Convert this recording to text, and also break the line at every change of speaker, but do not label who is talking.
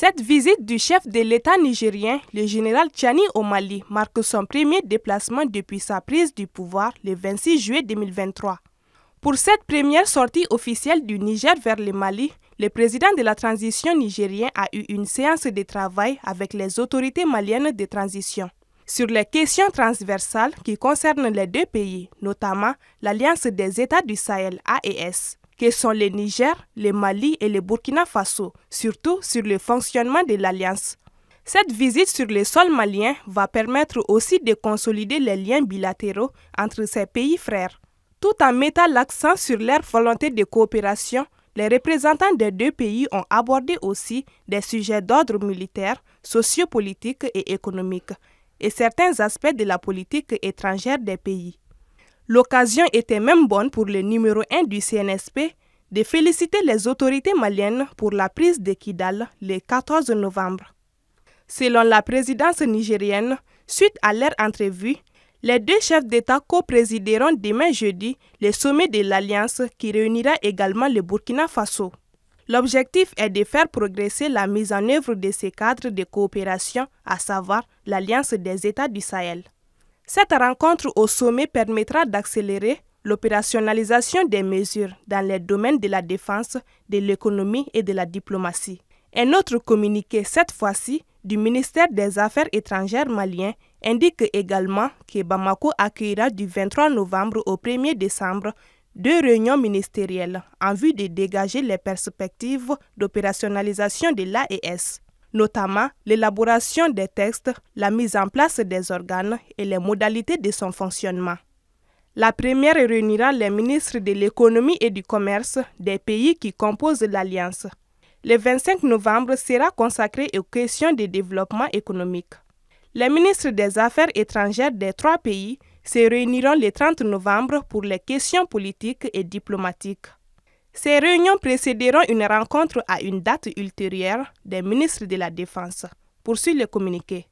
Cette visite du chef de l'État nigérien, le général Tchani au Mali, marque son premier déplacement depuis sa prise du pouvoir le 26 juillet 2023. Pour cette première sortie officielle du Niger vers le Mali, le président de la transition nigérien a eu une séance de travail avec les autorités maliennes de transition sur les questions transversales qui concernent les deux pays, notamment l'Alliance des États du Sahel AES que sont le Niger, le Mali et le Burkina Faso, surtout sur le fonctionnement de l'Alliance. Cette visite sur le sol malien va permettre aussi de consolider les liens bilatéraux entre ces pays frères. Tout en mettant l'accent sur leur volonté de coopération, les représentants des deux pays ont abordé aussi des sujets d'ordre militaire, sociopolitique et économique, et certains aspects de la politique étrangère des pays. L'occasion était même bonne pour le numéro 1 du CNSP de féliciter les autorités maliennes pour la prise de Kidal le 14 novembre. Selon la présidence nigérienne, suite à leur entrevue, les deux chefs d'État co-présideront demain jeudi le sommet de l'Alliance qui réunira également le Burkina Faso. L'objectif est de faire progresser la mise en œuvre de ces cadres de coopération, à savoir l'Alliance des États du Sahel. Cette rencontre au sommet permettra d'accélérer l'opérationnalisation des mesures dans les domaines de la défense, de l'économie et de la diplomatie. Un autre communiqué, cette fois-ci, du ministère des Affaires étrangères malien indique également que Bamako accueillera du 23 novembre au 1er décembre deux réunions ministérielles en vue de dégager les perspectives d'opérationnalisation de l'AES notamment l'élaboration des textes, la mise en place des organes et les modalités de son fonctionnement. La première réunira les ministres de l'économie et du commerce des pays qui composent l'Alliance. Le 25 novembre sera consacré aux questions de développement économique. Les ministres des Affaires étrangères des trois pays se réuniront le 30 novembre pour les questions politiques et diplomatiques. Ces réunions précéderont une rencontre à une date ultérieure des ministres de la Défense, poursuit le communiqué.